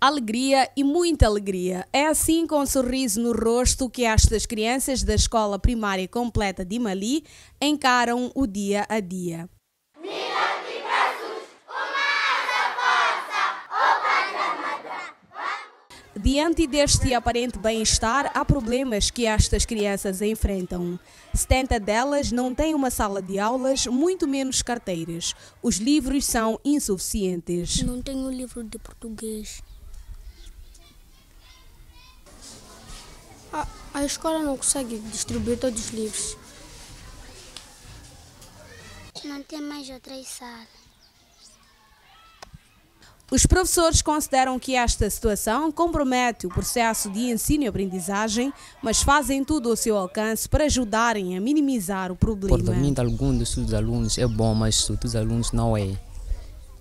Alegria e muita alegria. É assim com um sorriso no rosto que estas crianças da Escola Primária Completa de Mali encaram o dia a dia. Diante deste aparente bem-estar, há problemas que estas crianças enfrentam. 70 delas não têm uma sala de aulas, muito menos carteiras. Os livros são insuficientes. Não tenho livro de português. A, a escola não consegue distribuir todos os livros. Não tem mais outras salas. Os professores consideram que esta situação compromete o processo de ensino e aprendizagem, mas fazem tudo ao seu alcance para ajudarem a minimizar o problema. O comportamento de alguns dos alunos é bom, mas dos alunos não é.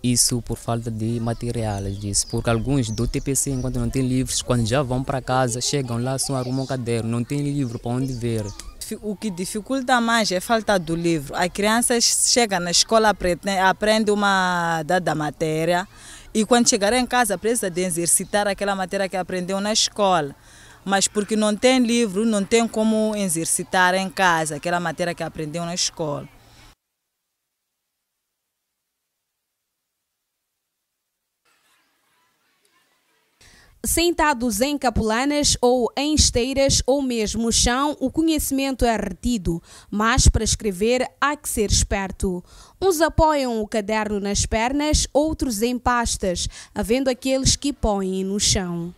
Isso por falta de materiais, disso. Porque alguns do TPC, enquanto não têm livros, quando já vão para casa, chegam lá, só arrumam um caderno, não tem livro para onde ver o que dificulta mais é a falta do livro. A criança chega na escola, né, aprende uma dada matéria e quando chegar em casa precisa de exercitar aquela matéria que aprendeu na escola. Mas porque não tem livro, não tem como exercitar em casa aquela matéria que aprendeu na escola. Sentados em capulanas ou em esteiras ou mesmo no chão, o conhecimento é retido, mas para escrever há que ser esperto. Uns apoiam o caderno nas pernas, outros em pastas, havendo aqueles que põem no chão.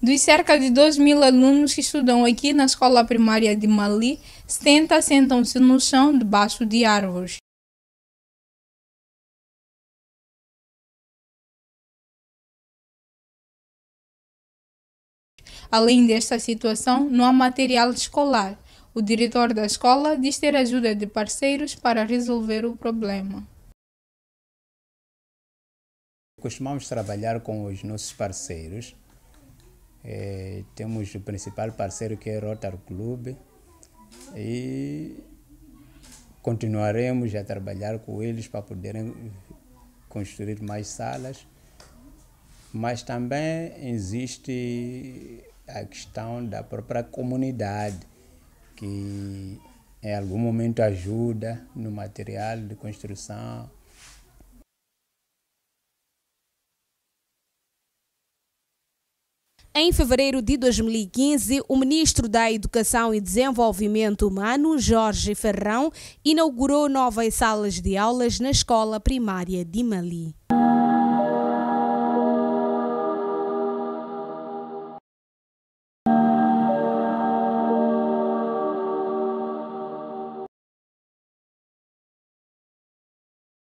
Dos cerca de 2 mil alunos que estudam aqui na escola primária de Mali, 70 sentam-se no chão debaixo de árvores. Além desta situação, não há material escolar. O diretor da escola diz ter ajuda de parceiros para resolver o problema. Costumamos trabalhar com os nossos parceiros. É, temos o principal parceiro que é o Rotary Club e continuaremos a trabalhar com eles para poderem construir mais salas. Mas também existe a questão da própria comunidade, que em algum momento ajuda no material de construção. Em fevereiro de 2015, o ministro da Educação e Desenvolvimento Humano, Jorge Ferrão, inaugurou novas salas de aulas na escola primária de Mali.